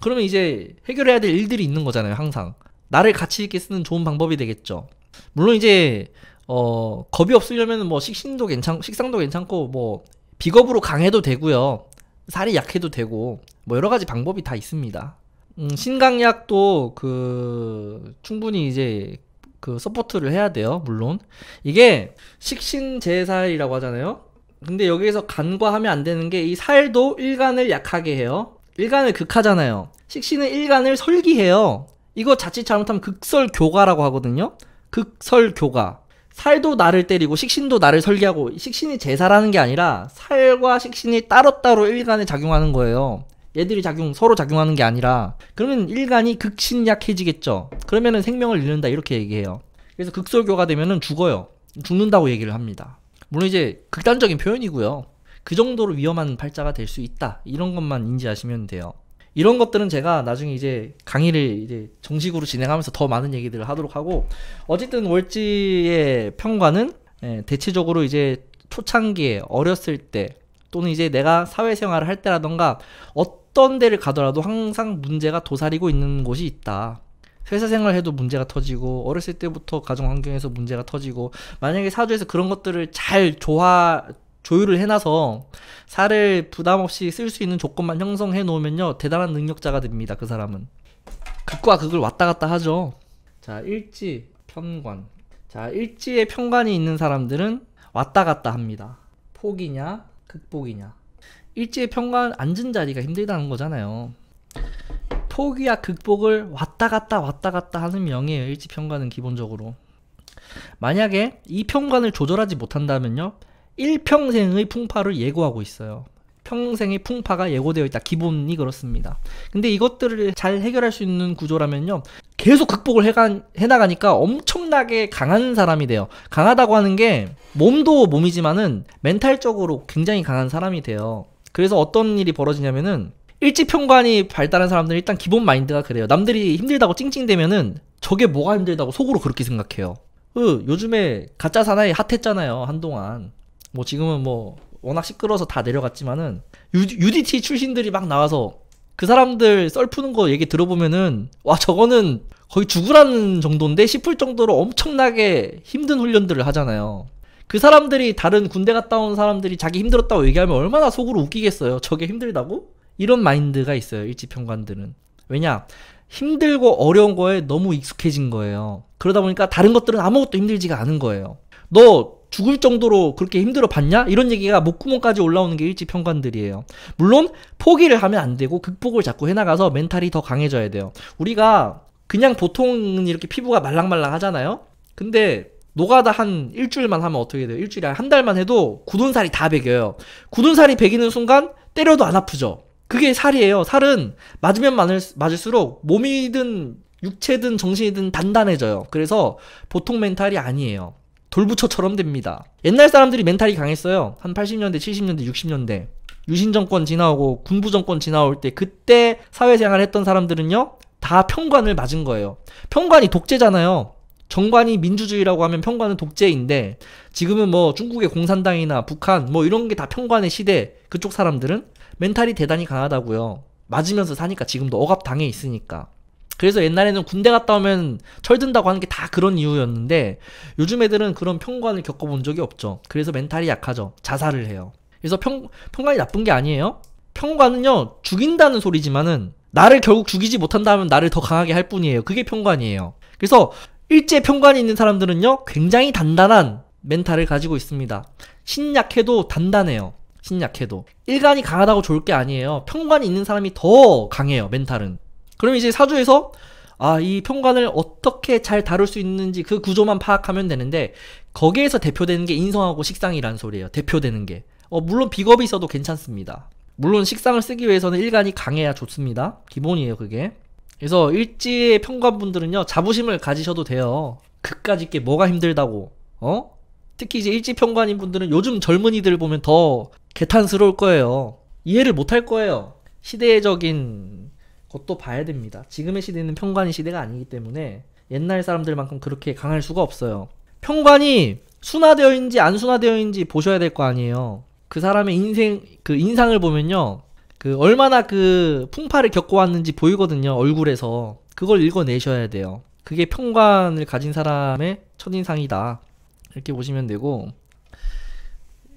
그러면 이제 해결해야 될 일들이 있는 거잖아요 항상. 나를 가치 있게 쓰는 좋은 방법이 되겠죠. 물론 이제 어 겁이 없으려면 뭐 식신도 괜찮 식상도 괜찮고 뭐 비겁으로 강해도 되고요. 살이 약해도 되고 뭐 여러 가지 방법이 다 있습니다. 음, 신강약도 그 충분히 이제 그 서포트를 해야 돼요. 물론 이게 식신재살이라고 하잖아요. 근데 여기에서 간과 하면 안 되는 게 이 살도 일간을 약하게 해요. 일간을 극하잖아요. 식신은 일간을 설기해요. 이거 자칫 잘못하면 극설교가라고 하거든요. 극설교가. 살도 나를 때리고 식신도 나를 설계하고 식신이 제사라는 게 아니라 살과 식신이 따로따로 일간에 작용하는 거예요. 얘들이 작용 서로 작용하는 게 아니라 그러면 일간이 극신약해지겠죠. 그러면은 생명을 잃는다 이렇게 얘기해요. 그래서 극설교가 되면은 죽어요. 죽는다고 얘기를 합니다. 물론 이제 극단적인 표현이고요. 그 정도로 위험한 팔자가 될 수 있다. 이런 것만 인지하시면 돼요. 이런 것들은 제가 나중에 이제 강의를 이제 정식으로 진행하면서 더 많은 얘기들을 하도록 하고 어쨌든 월지의 평가는 예, 대체적으로 이제 초창기에 어렸을 때 또는 이제 내가 사회생활을 할 때라던가 어떤 데를 가더라도 항상 문제가 도사리고 있는 곳이 있다. 회사 생활해도 문제가 터지고 어렸을 때부터 가정 환경에서 문제가 터지고 만약에 사주에서 그런 것들을 잘 조화 조율을 해놔서 살을 부담 없이 쓸 수 있는 조건만 형성해 놓으면요 대단한 능력자가 됩니다 그 사람은 극과 극을 왔다 갔다 하죠 자 일지 편관 자 일지에 편관이 있는 사람들은 왔다 갔다 합니다 포기냐 극복이냐 일지에 편관 앉은 자리가 힘들다는 거잖아요 포기와 극복을 왔다 갔다 왔다 갔다 하는 명예예요 일지 편관은 기본적으로 만약에 이 편관을 조절하지 못한다면요 일평생의 풍파를 예고하고 있어요. 평생의 풍파가 예고되어 있다. 기본이 그렇습니다. 근데 이것들을 잘 해결할 수 있는 구조라면요. 계속 극복을 해나가니까 엄청나게 강한 사람이 돼요. 강하다고 하는 게 몸도 몸이지만은 멘탈적으로 굉장히 강한 사람이 돼요. 그래서 어떤 일이 벌어지냐면은 일지평관이 발달한 사람들은 일단 기본 마인드가 그래요. 남들이 힘들다고 찡찡대면은 저게 뭐가 힘들다고 속으로 그렇게 생각해요. 그 요즘에 가짜 사나이 핫했잖아요. 한동안. 뭐 지금은 뭐 워낙 시끄러워서 다 내려갔지만은 UDT 출신들이 막 나와서 그 사람들 썰푸는 거 얘기 들어보면은 와 저거는 거의 죽으라는 정도인데 싶을 정도로 엄청나게 힘든 훈련들을 하잖아요. 그 사람들이 다른 군대 갔다 온 사람들이 자기 힘들었다고 얘기하면 얼마나 속으로 웃기겠어요. 저게 힘들다고? 이런 마인드가 있어요. 일지평관들은. 왜냐? 힘들고 어려운 거에 너무 익숙해진 거예요. 그러다 보니까 다른 것들은 아무것도 힘들지가 않은 거예요. 너 죽을 정도로 그렇게 힘들어 봤냐? 이런 얘기가 목구멍까지 올라오는 게 일찍 평관들이에요. 물론 포기를 하면 안 되고 극복을 자꾸 해나가서 멘탈이 더 강해져야 돼요. 우리가 그냥 보통 은 이렇게 피부가 말랑말랑 하잖아요? 근데 노가다 한 일주일만 하면 어떻게 돼요? 일주일에 한 달만 해도 굳은 살이 다 베겨요. 굳은 살이 베기는 순간 때려도 안 아프죠? 그게 살이에요. 살은 맞으면 맞을, 맞을수록 몸이든 육체든 정신이든 단단해져요. 그래서 보통 멘탈이 아니에요. 돌부처처럼 됩니다. 옛날 사람들이 멘탈이 강했어요. 한 80년대, 70년대, 60년대. 유신정권 지나오고 군부정권 지나올 때 그때 사회생활 했던 사람들은요. 다 평관을 맞은 거예요. 평관이 독재잖아요. 정관이 민주주의라고 하면 평관은 독재인데 지금은 뭐 중국의 공산당이나 북한 뭐 이런 게 다 평관의 시대 그쪽 사람들은 멘탈이 대단히 강하다고요. 맞으면서 사니까 지금도 억압 당해 있으니까. 그래서 옛날에는 군대 갔다 오면 철든다고 하는 게 다 그런 이유였는데 요즘 애들은 그런 평관을 겪어본 적이 없죠. 그래서 멘탈이 약하죠. 자살을 해요. 그래서 평, 평관이 나쁜 게 아니에요. 평관은요 죽인다는 소리지만은 나를 결국 죽이지 못한다면 나를 더 강하게 할 뿐이에요. 그게 평관이에요. 그래서 일제 평관이 있는 사람들은요 굉장히 단단한 멘탈을 가지고 있습니다. 신약해도 단단해요. 신약해도 일간이 강하다고 좋을 게 아니에요. 평관이 있는 사람이 더 강해요. 멘탈은. 그럼 이제 사주에서 아, 이 평관을 어떻게 잘 다룰 수 있는지 그 구조만 파악하면 되는데 거기에서 대표되는 게 인성하고 식상이라는 소리예요. 대표되는 게. 어, 물론 비겁이 있어도 괜찮습니다. 물론 식상을 쓰기 위해서는 일간이 강해야 좋습니다. 기본이에요, 그게. 그래서 일지의 평관분들은요, 자부심을 가지셔도 돼요. 그까지 게 뭐가 힘들다고. 어? 특히 이제 일지 평관인 분들은 요즘 젊은이들 보면 더 개탄스러울 거예요. 이해를 못할 거예요. 시대적인 그것도 봐야 됩니다. 지금의 시대는 평관이 시대가 아니기 때문에 옛날 사람들만큼 그렇게 강할 수가 없어요. 평관이 순화되어있는지안순화되어있는지 보셔야 될 거 아니에요. 그 사람의 인생 그 인상을 보면요. 그 얼마나 그 풍파를 겪어왔는지 보이거든요. 얼굴에서. 그걸 읽어내셔야 돼요. 그게 평관을 가진 사람의 첫인상이다. 이렇게 보시면 되고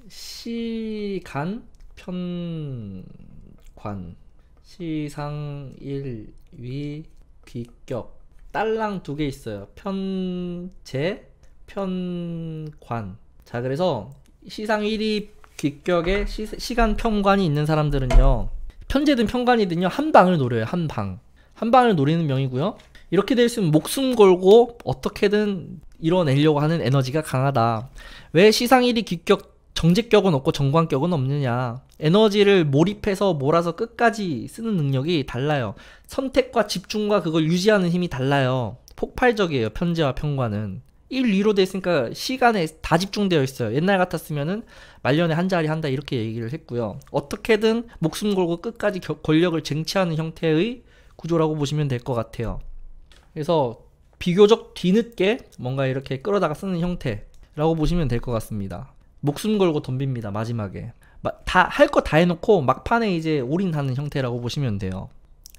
시간 편관 시상 1, 위, 귀격 딸랑 두 개 있어요 편제, 편관 자 그래서 시상 1위 귀격에 시, 간 평관이 있는 사람들은요 편제든 평관이든요 한 방을 노려요 한방한 방을 노리는 명이고요 이렇게 될 수는 있 목숨 걸고 어떻게든 이뤄내려고 하는 에너지가 강하다 왜 시상 1위 귀격 정직격은 없고 정관격은 없느냐. 에너지를 몰입해서 몰아서 끝까지 쓰는 능력이 달라요. 선택과 집중과 그걸 유지하는 힘이 달라요. 폭발적이에요. 편재와 평관는 1, 2로 돼 있으니까 시간에 다 집중되어 있어요. 옛날 같았으면은 말년에 한 자리 한다 이렇게 얘기를 했고요. 어떻게든 목숨 걸고 끝까지 겨, 권력을 쟁취하는 형태의 구조라고 보시면 될 것 같아요. 그래서 비교적 뒤늦게 뭔가 이렇게 끌어다가 쓰는 형태라고 보시면 될 것 같습니다. 목숨 걸고 덤빕니다 마지막에 다할 거 다 해놓고 막판에 이제 올인하는 형태라고 보시면 돼요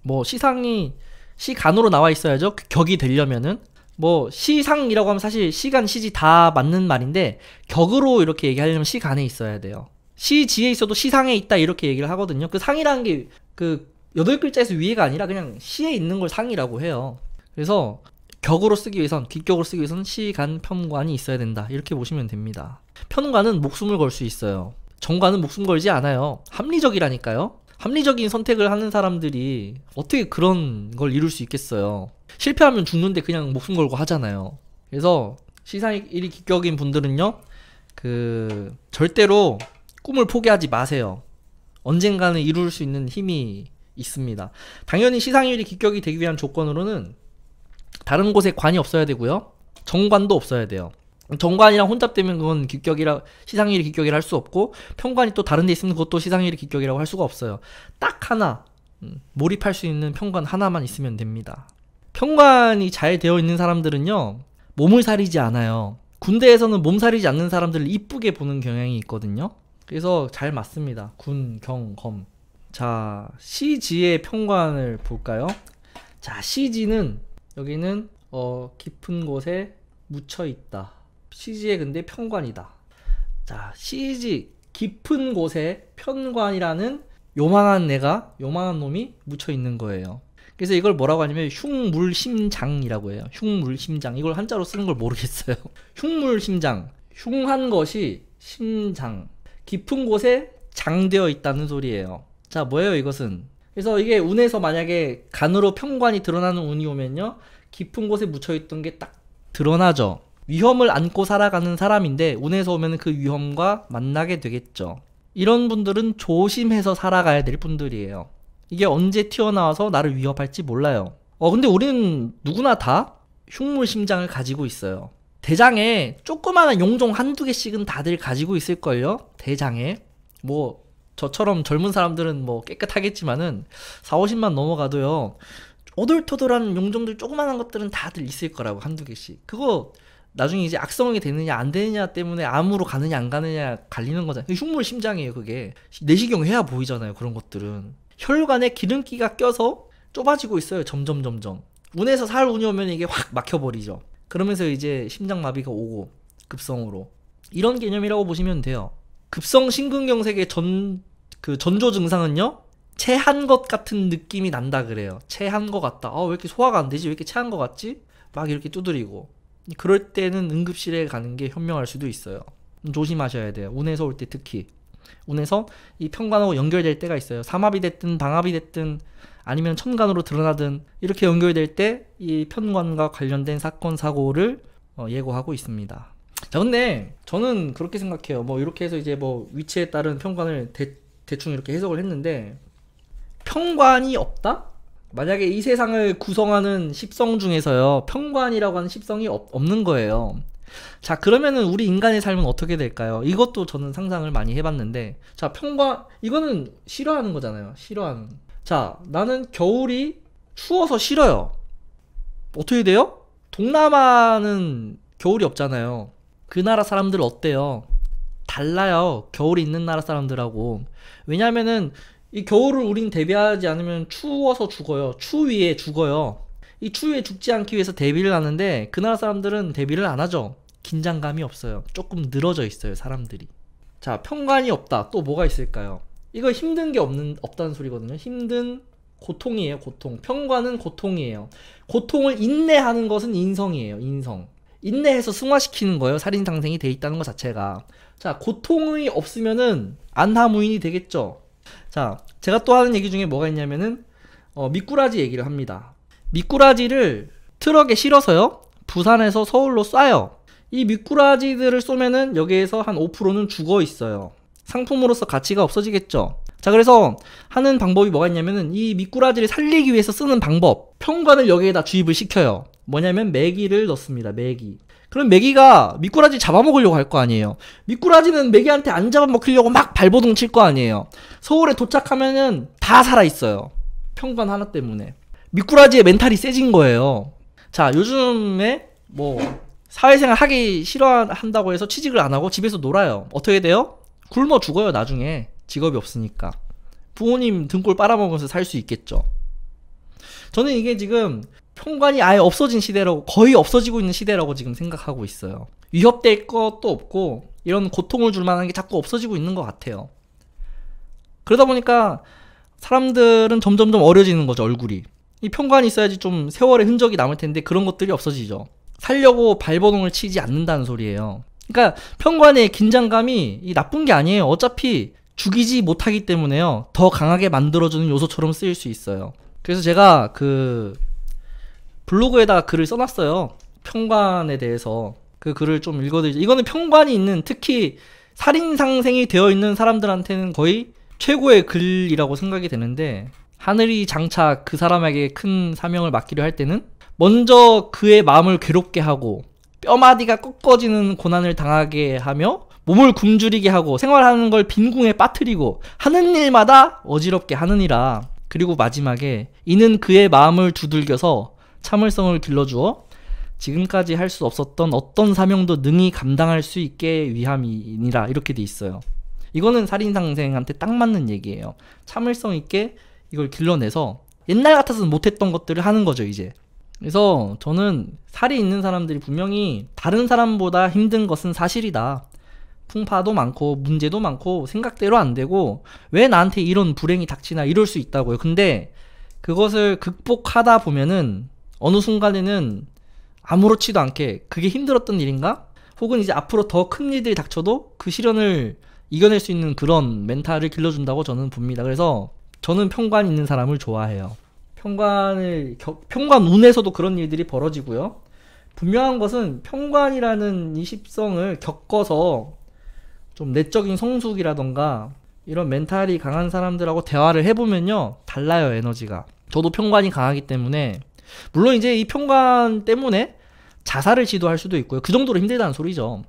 뭐 시상이 시간으로 나와 있어야죠 그 격이 되려면은 뭐 시상이라고 하면 사실 시간 시지 다 맞는 말인데 격으로 이렇게 얘기하려면 시간에 있어야 돼요 시지에 있어도 시상에 있다 이렇게 얘기를 하거든요 그 상이라는 게 그 여덟 글자에서 위에가 아니라 그냥 시에 있는 걸 상이라고 해요 그래서 격으로 쓰기 위해선 귀격으로 쓰기 위해선 시간 편관이 있어야 된다 이렇게 보시면 됩니다. 편관은 목숨을 걸 수 있어요. 정관은 목숨 걸지 않아요. 합리적이라니까요. 합리적인 선택을 하는 사람들이 어떻게 그런 걸 이룰 수 있겠어요. 실패하면 죽는데 그냥 목숨 걸고 하잖아요. 그래서 시상일이 기격인 분들은요, 그, 절대로 꿈을 포기하지 마세요. 언젠가는 이룰 수 있는 힘이 있습니다. 당연히 시상일이 기격이 되기 위한 조건으로는 다른 곳에 관이 없어야 되고요. 정관도 없어야 돼요. 정관이랑 혼잡되면 그건 기격이라 시상일이 기격이라 할 수 없고 평관이 또 다른 데 있으면 그것도 시상일이 기격이라고 할 수가 없어요. 딱 하나 음, 몰입할 수 있는 평관 하나만 있으면 됩니다. 평관이 잘 되어 있는 사람들은요. 몸을 사리지 않아요. 군대에서는 몸 사리지 않는 사람들을 이쁘게 보는 경향이 있거든요. 그래서 잘 맞습니다. 군, 경, 검. 자, CG의 평관을 볼까요? 자, CG는 여기는 어, 깊은 곳에 묻혀 있다. CG의 근데 편관이다. 자, CG 깊은 곳에 편관이라는 요망한 애가 요망한 놈이 묻혀 있는 거예요. 그래서 이걸 뭐라고 하냐면 흉물심장이라고 해요. 흉물심장. 이걸 한자로 쓰는 걸 모르겠어요. 흉물심장. 흉한 것이 심장. 깊은 곳에 장되어 있다는 소리예요. 자, 뭐예요 이것은? 그래서 이게 운에서 만약에 간으로 평관이 드러나는 운이 오면요. 깊은 곳에 묻혀있던 게 딱 드러나죠. 위험을 안고 살아가는 사람인데 운에서 오면 그 위험과 만나게 되겠죠. 이런 분들은 조심해서 살아가야 될 분들이에요. 이게 언제 튀어나와서 나를 위협할지 몰라요. 어, 근데 우리는 누구나 다 흉물 심장을 가지고 있어요. 대장에 조그마한 용종 한두 개씩은 다들 가지고 있을걸요? 대장에. 뭐, 저처럼 젊은 사람들은 뭐 깨끗하겠지만은 4, 50만 넘어가도요. 오돌토돌한 용종들 조그만한 것들은 다들 있을 거라고 한두 개씩. 그거 나중에 이제 악성이 되느냐 안 되느냐 때문에 암으로 가느냐 안 가느냐 갈리는 거잖아요. 흉물 심장이에요, 그게. 내시경 해야 보이잖아요, 그런 것들은. 혈관에 기름기가 껴서 좁아지고 있어요, 점점 점점. 운에서 살 운이 오면 이게 확 막혀버리죠. 그러면서 이제 심장마비가 오고 급성으로 이런 개념이라고 보시면 돼요. 급성 심근경색의 전그 전조 증상은요. 체한 것 같은 느낌이 난다 그래요. 체한 것 같다. 어, 왜 이렇게 소화가 안 되지? 왜 이렇게 체한 것 같지? 막 이렇게 두드리고. 그럴 때는 응급실에 가는 게 현명할 수도 있어요. 조심하셔야 돼요. 운에서 올 때 특히. 운에서 이 편관하고 연결될 때가 있어요. 삼합이 됐든 방합이 됐든 아니면 천관으로 드러나든 이렇게 연결될 때 이 편관과 관련된 사건 사고를 어, 예고하고 있습니다. 자 근데 저는 그렇게 생각해요. 뭐 이렇게 해서 이제 뭐 위치에 따른 편관을 대, 대충 이렇게 해석을 했는데 평관이 없다? 만약에 이 세상을 구성하는 십성 중에서요 평관이라고 하는 십성이 없, 없는 거예요 자 그러면은 우리 인간의 삶은 어떻게 될까요 이것도 저는 상상을 많이 해봤는데 자 평관 이거는 싫어하는 거잖아요 싫어하는 자 나는 겨울이 추워서 싫어요 어떻게 돼요 동남아는 겨울이 없잖아요 그 나라 사람들 어때요 달라요. 겨울이 있는 나라 사람들하고. 왜냐면은 이 겨울을 우린 대비하지 않으면 추워서 죽어요. 추위에 죽어요. 이 추위에 죽지 않기 위해서 대비를 하는데 그 나라 사람들은 대비를 안 하죠. 긴장감이 없어요. 조금 늘어져 있어요, 사람들이. 자, 평관이 없다. 또 뭐가 있을까요? 이거 힘든 게 없는 없다는 소리거든요. 힘든 고통이에요, 고통. 평관은 고통이에요. 고통을 인내하는 것은 인성이에요, 인성. 인내해서 승화시키는 거예요. 살인 상생이 돼 있다는 것 자체가. 자, 고통이 없으면은 안하무인이 되겠죠. 자, 제가 또 하는 얘기 중에 뭐가 있냐면은 어, 미꾸라지 얘기를 합니다. 미꾸라지를 트럭에 실어서요. 부산에서 서울로 쏴요. 이 미꾸라지들을 쏘면은 여기에서 한 5%는 죽어 있어요. 상품으로서 가치가 없어지겠죠. 자, 그래서 하는 방법이 뭐가 있냐면은 이 미꾸라지를 살리기 위해서 쓰는 방법. 평관을 여기에다 주입을 시켜요. 뭐냐면 매기를 넣습니다. 매기. 그럼 메기가 미꾸라지 잡아먹으려고 할 거 아니에요. 미꾸라지는 메기한테 안 잡아먹히려고 막 발버둥 칠 거 아니에요. 서울에 도착하면은 다 살아있어요. 평관 하나 때문에. 미꾸라지의 멘탈이 세진 거예요. 자, 요즘에 뭐 사회생활 하기 싫어한다고 해서 취직을 안 하고 집에서 놀아요. 어떻게 돼요? 굶어 죽어요, 나중에. 직업이 없으니까. 부모님 등골 빨아먹으면서 살 수 있겠죠. 저는 이게 지금 현관이 아예 없어진 시대로 거의 없어지고 있는 시대라고 지금 생각하고 있어요. 위협될 것도 없고 이런 고통을 줄 만한 게 자꾸 없어지고 있는 것 같아요. 그러다 보니까 사람들은 점점점 어려지는 거죠 얼굴이. 이 평관이 있어야지 좀 세월의 흔적이 남을 텐데 그런 것들이 없어지죠. 살려고 발버둥을 치지 않는다는 소리예요. 그러니까 평관의 긴장감이 나쁜 게 아니에요. 어차피 죽이지 못하기 때문에요. 더 강하게 만들어주는 요소처럼 쓰일 수 있어요. 그래서 제가 그 블로그에다가 글을 써놨어요. 평관에 대해서 그 글을 좀 읽어드리죠. 이거는 평관이 있는 특히 살인상생이 되어 있는 사람들한테는 거의 최고의 글이라고 생각이 되는데 하늘이 장차 그 사람에게 큰 사명을 맡기려 할 때는 먼저 그의 마음을 괴롭게 하고 뼈마디가 꺾어지는 고난을 당하게 하며 몸을 굶주리게 하고 생활하는 걸 빈궁에 빠뜨리고 하는 일마다 어지럽게 하느니라. 그리고 마지막에 이는 그의 마음을 두들겨서 참을성을 길러주어 지금까지 할 수 없었던 어떤 사명도 능히 감당할 수 있게 위함이니라 이렇게 돼 있어요. 이거는 살인상생한테 딱 맞는 얘기예요. 참을성 있게 이걸 길러내서 옛날 같아서는 못했던 것들을 하는 거죠 이제. 그래서 저는 살이 있는 사람들이 분명히 다른 사람보다 힘든 것은 사실이다. 풍파도 많고 문제도 많고 생각대로 안 되고 왜 나한테 이런 불행이 닥치나 이럴 수 있다고요. 근데 그것을 극복하다 보면은 어느 순간에는 아무렇지도 않게 그게 힘들었던 일인가? 혹은 이제 앞으로 더 큰 일들이 닥쳐도 그 시련을 이겨낼 수 있는 그런 멘탈을 길러준다고 저는 봅니다. 그래서 저는 평관 있는 사람을 좋아해요. 평관을 평관 운에서도 그런 일들이 벌어지고요. 분명한 것은 평관이라는 이 십성을 겪어서 좀 내적인 성숙이라던가 이런 멘탈이 강한 사람들하고 대화를 해보면요 달라요 에너지가 저도 평관이 강하기 때문에 물론 이제 이 평관 때문에 자살을 시도할 수도 있고요. 그 정도로 힘들다는 소리죠.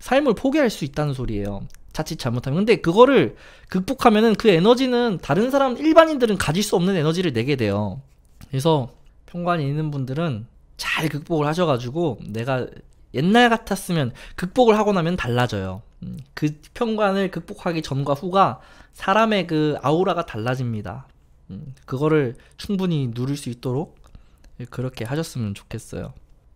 삶을 포기할 수 있다는 소리예요. 자칫 잘못하면. 근데 그거를 극복하면은 그 에너지는 다른 사람, 일반인들은 가질 수 없는 에너지를 내게 돼요. 그래서 평관이 있는 분들은 잘 극복을 하셔가지고 내가 옛날 같았으면 극복을 하고 나면 달라져요. 음, 그 평관을 극복하기 전과 후가 사람의 그 아우라가 달라집니다. 음, 그거를 충분히 누릴 수 있도록 예, 그렇게 하셨으면 좋겠어요.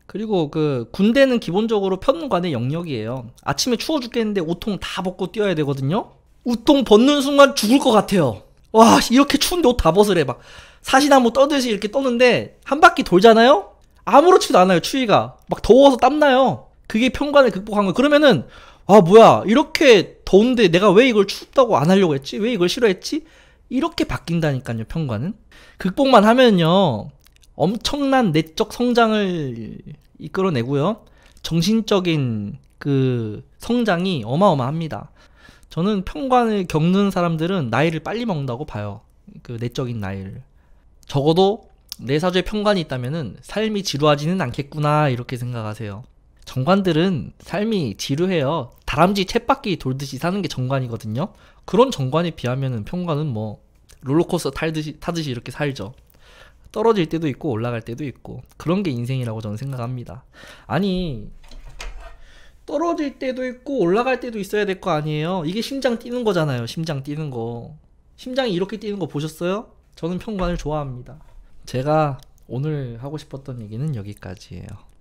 그리고 그 군대는 기본적으로 편관의 영역이에요. 아침에 추워 죽겠는데 옷통 다 벗고 뛰어야 되거든요. 옷통 벗는 순간 죽을 것 같아요. 와 이렇게 추운데 옷 다 벗으래 막 사시나무 뭐 떠듯이 이렇게 떠는데 한 바퀴 돌잖아요. 아무렇지도 않아요 추위가 막 더워서 땀나요. 그게 편관을 극복한 거예요. 그러면은 아 뭐야 이렇게 더운데 내가 왜 이걸 춥다고 안 하려고 했지? 왜 이걸 싫어했지? 이렇게 바뀐다니까요 편관은 극복만 하면요 엄청난 내적 성장을 이끌어내고요. 정신적인 그 성장이 어마어마합니다. 저는 평관을 겪는 사람들은 나이를 빨리 먹는다고 봐요. 그 내적인 나이를. 적어도 내 사주에 평관이 있다면은 삶이 지루하지는 않겠구나 이렇게 생각하세요. 정관들은 삶이 지루해요. 다람쥐 챗바퀴 돌듯이 사는 게 정관이거든요. 그런 정관에 비하면은 평관은 뭐 롤러코스터 타듯이 타듯이 이렇게 살죠. 떨어질 때도 있고 올라갈 때도 있고 그런 게 인생이라고 저는 생각합니다. 아니 떨어질 때도 있고 올라갈 때도 있어야 될 거 아니에요. 이게 심장 뛰는 거잖아요. 심장 뛰는 거. 심장이 이렇게 뛰는 거 보셨어요? 저는 평관을 좋아합니다. 제가 오늘 하고 싶었던 얘기는 여기까지예요.